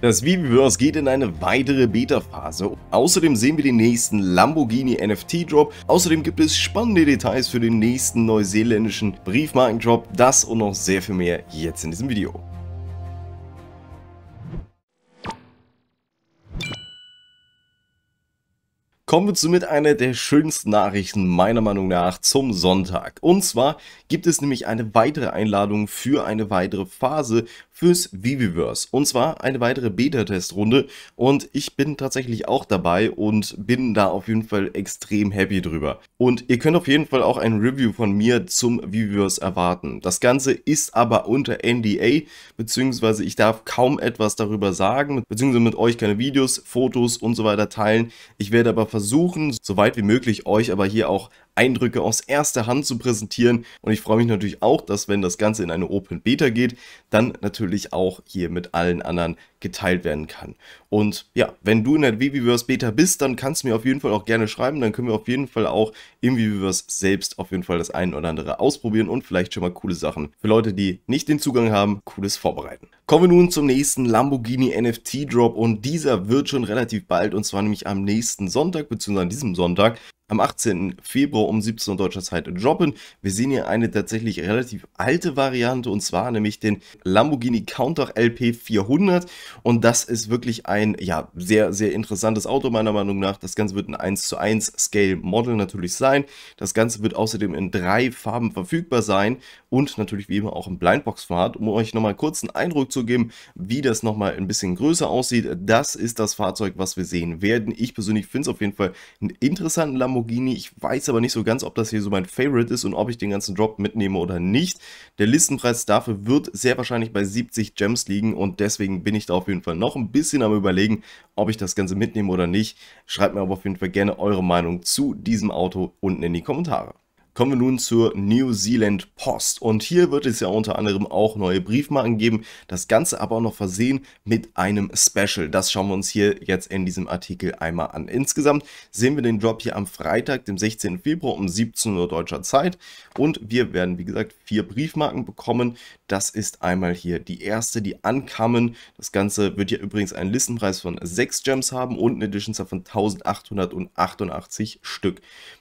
Das Weebiverse geht in eine weitere Beta-Phase. Außerdem sehen wir den nächsten Lamborghini NFT-Drop. Außerdem gibt es spannende Details für den nächsten neuseeländischen Briefmarken-Drop. Das und noch sehr viel mehr jetzt in diesem Video. Kommen wir zu einer der schönsten Nachrichten meiner Meinung nach zum Sonntag. Und zwar gibt es nämlich eine weitere Einladung für eine weitere Phase fürs Viviverse. Und zwar eine weitere Beta-Testrunde und ich bin tatsächlich auch dabei und bin da auf jeden Fall extrem happy drüber. Und ihr könnt auf jeden Fall auch ein Review von mir zum Viviverse erwarten. Das Ganze ist aber unter NDA, beziehungsweise ich darf kaum etwas darüber sagen, beziehungsweise mit euch keine Videos, Fotos und so weiter teilen. Ich werde aber versuchen, versuchen, soweit wie möglich euch aber hier auch Eindrücke aus erster Hand zu präsentieren. Und ich freue mich natürlich auch, dass wenn das Ganze in eine Open Beta geht, dann natürlich auch hier mit allen anderen geteilt werden kann. Und ja, wenn du in der Viviverse Beta bist, dann kannst du mir auf jeden Fall auch gerne schreiben. Dann können wir auf jeden Fall auch im Viviverse selbst auf jeden Fall das ein oder andere ausprobieren und vielleicht schon mal coole Sachen für Leute, die nicht den Zugang haben, cooles vorbereiten. Kommen wir nun zum nächsten Lamborghini NFT Drop und dieser wird schon relativ bald und zwar nämlich am nächsten Sonntag bzw. an diesem Sonntag am 18. Februar um 17 Uhr deutscher Zeit droppen. Wir sehen hier eine tatsächlich relativ alte Variante und zwar nämlich den Lamborghini Countach LP 400 und das ist wirklich ein ja sehr sehr interessantes Auto meiner Meinung nach. Das Ganze wird ein 1 zu 1 Scale Model natürlich sein. Das Ganze wird außerdem in drei Farben verfügbar sein und natürlich wie immer auch im Blindbox-Format, um euch nochmal kurz einen Eindruck zu geben, wie das nochmal ein bisschen größer aussieht. Das ist das Fahrzeug, was wir sehen werden. Ich persönlich finde es auf jeden Fall einen interessanten Lamborghini Lamborghini. Ich weiß aber nicht so ganz, ob das hier so mein Favorite ist und ob ich den ganzen Drop mitnehme oder nicht. Der Listenpreis dafür wird sehr wahrscheinlich bei 70 Gems liegen und deswegen bin ich da auf jeden Fall noch ein bisschen am überlegen, ob ich das Ganze mitnehme oder nicht. Schreibt mir aber auf jeden Fall gerne eure Meinung zu diesem Auto unten in die Kommentare. Kommen wir nun zur New Zealand Post und hier wird es ja unter anderem auch neue Briefmarken geben, das Ganze aber auch noch versehen mit einem Special. Das schauen wir uns hier jetzt in diesem Artikel einmal an. Insgesamt sehen wir den Drop hier am Freitag, dem 16. Februar um 17 Uhr deutscher Zeit und wir werden wie gesagt vier Briefmarken bekommen. Das ist einmal hier die erste, die ankamen. Das Ganze wird ja übrigens einen Listenpreis von 6 Gems haben und eine Edition von 1888 Stück.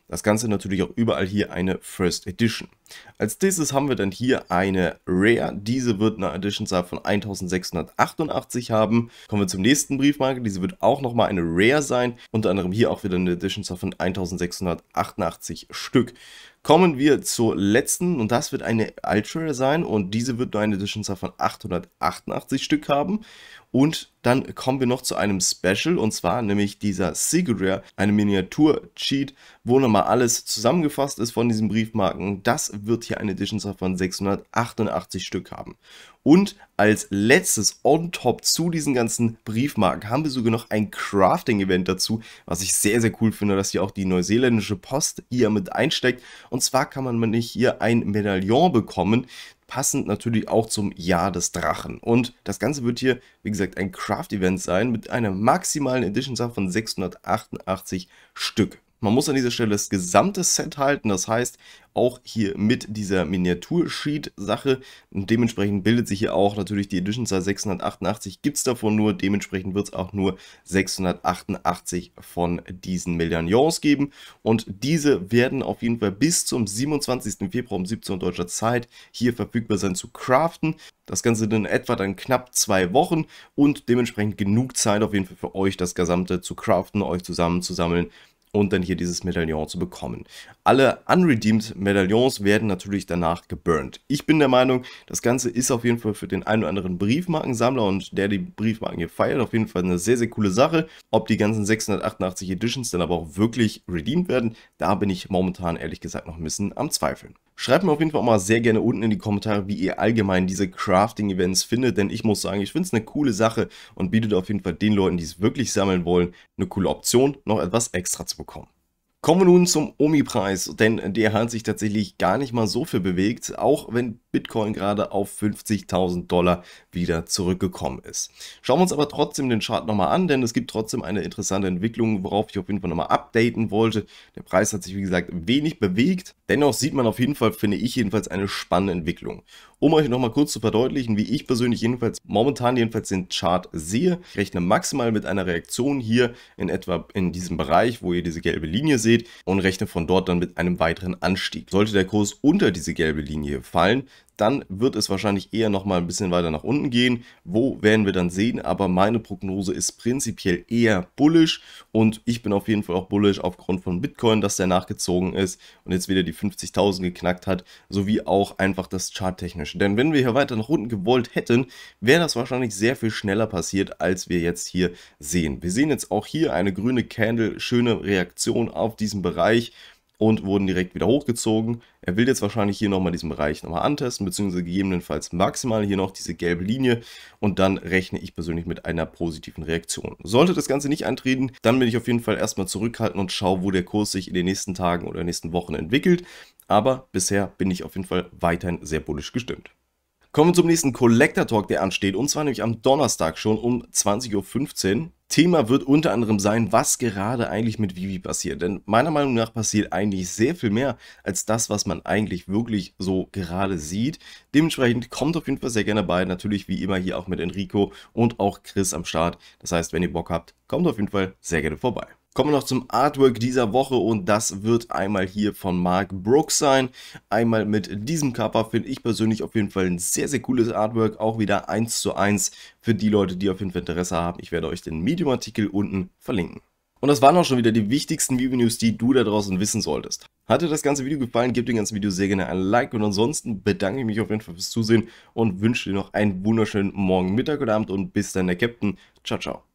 Das Ganze natürlich auch überall hier eine First Edition. Als nächstes haben wir dann hier eine Rare. Diese wird eine Edition von 1688 haben. Kommen wir zum nächsten Briefmarke. Diese wird auch nochmal eine Rare sein. Unter anderem hier auch wieder eine Edition von 1688 Stück. Kommen wir zur letzten und das wird eine Ultra Rare sein und diese wird nur eine Edition von 888 Stück haben. Und dann kommen wir noch zu einem Special und zwar nämlich dieser Secret Rare, eine Miniatur-Cheat, wo nochmal alles zusammengefasst ist von diesen Briefmarken. Das wird hier eine Edition von 688 Stück haben. Und als letztes on top zu diesen ganzen Briefmarken haben wir sogar noch ein Crafting-Event dazu, was ich sehr, sehr cool finde, dass hier auch die neuseeländische Post hier mit einsteckt. Und zwar kann man hier ein Medaillon bekommen, passend natürlich auch zum Jahr des Drachen. Und das Ganze wird hier, wie gesagt, ein Craft-Event sein mit einer maximalen Edition-Sache von 688 Stück. Man muss an dieser Stelle das gesamte Set halten, das heißt auch hier mit dieser Miniatur-Sheet-Sache dementsprechend bildet sich hier auch natürlich die Edition Size 688, gibt es davon nur, dementsprechend wird es auch nur 688 von diesen Medaillons geben und diese werden auf jeden Fall bis zum 27. Februar um 17 Uhr deutscher Zeit hier verfügbar sein zu craften. Das Ganze dann etwa dann knapp zwei Wochen und dementsprechend genug Zeit auf jeden Fall für euch, das Gesamte zu craften, euch zusammenzusammeln und dann hier dieses Medaillon zu bekommen. Alle unredeemed Medaillons werden natürlich danach geburnt. Ich bin der Meinung, das Ganze ist auf jeden Fall für den einen oder anderen Briefmarkensammler und der die Briefmarken hier feiert, auf jeden Fall eine sehr, sehr coole Sache. Ob die ganzen 688 Editions dann aber auch wirklich redeemed werden, da bin ich momentan ehrlich gesagt noch ein bisschen am Zweifeln. Schreibt mir auf jeden Fall auch mal sehr gerne unten in die Kommentare, wie ihr allgemein diese Crafting-Events findet, denn ich muss sagen, ich finde es eine coole Sache und bietet auf jeden Fall den Leuten, die es wirklich sammeln wollen, eine coole Option, noch etwas extra zu bekommen. Kommen wir nun zum OMI-Preis, denn der hat sich tatsächlich gar nicht mal so viel bewegt, auch wenn Bitcoin gerade auf 50.000 Dollar wieder zurückgekommen ist. Schauen wir uns aber trotzdem den Chart nochmal an, denn es gibt trotzdem eine interessante Entwicklung, worauf ich auf jeden Fall nochmal updaten wollte. Der Preis hat sich, wie gesagt, wenig bewegt. Dennoch sieht man auf jeden Fall, finde ich jedenfalls, eine spannende Entwicklung. Um euch nochmal kurz zu verdeutlichen, wie ich persönlich jedenfalls momentan jedenfalls den Chart sehe, ich rechne maximal mit einer Reaktion hier in etwa in diesem Bereich, wo ihr diese gelbe Linie seht seht und rechne von dort dann mit einem weiteren Anstieg. Sollte der Kurs unter diese gelbe Linie fallen, dann wird es wahrscheinlich eher noch mal ein bisschen weiter nach unten gehen. Wo werden wir dann sehen, aber meine Prognose ist prinzipiell eher bullish und ich bin auf jeden Fall auch bullish aufgrund von Bitcoin, dass der nachgezogen ist und jetzt wieder die 50.000 geknackt hat, sowie auch einfach das Charttechnische. Denn wenn wir hier weiter nach unten gewollt hätten, wäre das wahrscheinlich sehr viel schneller passiert, als wir jetzt hier sehen. Wir sehen jetzt auch hier eine grüne Candle, schöne Reaktion auf diesen Bereich und wurden direkt wieder hochgezogen. Er will jetzt wahrscheinlich hier nochmal diesen Bereich nochmal antesten, beziehungsweise gegebenenfalls maximal hier noch diese gelbe Linie und dann rechne ich persönlich mit einer positiven Reaktion. Sollte das Ganze nicht eintreten, dann bin ich auf jeden Fall erstmal zurückhaltend und schaue, wo der Kurs sich in den nächsten Tagen oder nächsten Wochen entwickelt. Aber bisher bin ich auf jeden Fall weiterhin sehr bullisch gestimmt. Kommen wir zum nächsten Collector Talk, der ansteht. Und zwar nämlich am Donnerstag schon um 20.15 Uhr. Thema wird unter anderem sein, was gerade eigentlich mit Vivi passiert. Denn meiner Meinung nach passiert eigentlich sehr viel mehr als das, was man eigentlich wirklich so gerade sieht. Dementsprechend kommt auf jeden Fall sehr gerne bei. Natürlich wie immer hier auch mit Enrico und auch Chris am Start. Das heißt, wenn ihr Bock habt, kommt auf jeden Fall sehr gerne vorbei. Kommen wir noch zum Artwork dieser Woche und das wird einmal hier von Mark Brooks sein. Einmal mit diesem Cover finde ich persönlich auf jeden Fall ein sehr, sehr cooles Artwork. Auch wieder 1 zu 1 für die Leute, die auf jeden Fall Interesse haben. Ich werde euch den Medium-Artikel unten verlinken. Und das waren auch schon wieder die wichtigsten Video-News, die du da draußen wissen solltest. Hat dir das ganze Video gefallen, gib dem ganzen Video sehr gerne ein Like und ansonsten bedanke ich mich auf jeden Fall fürs Zusehen und wünsche dir noch einen wunderschönen Morgen, Mittag oder Abend und bis dann der Captain. Ciao, ciao.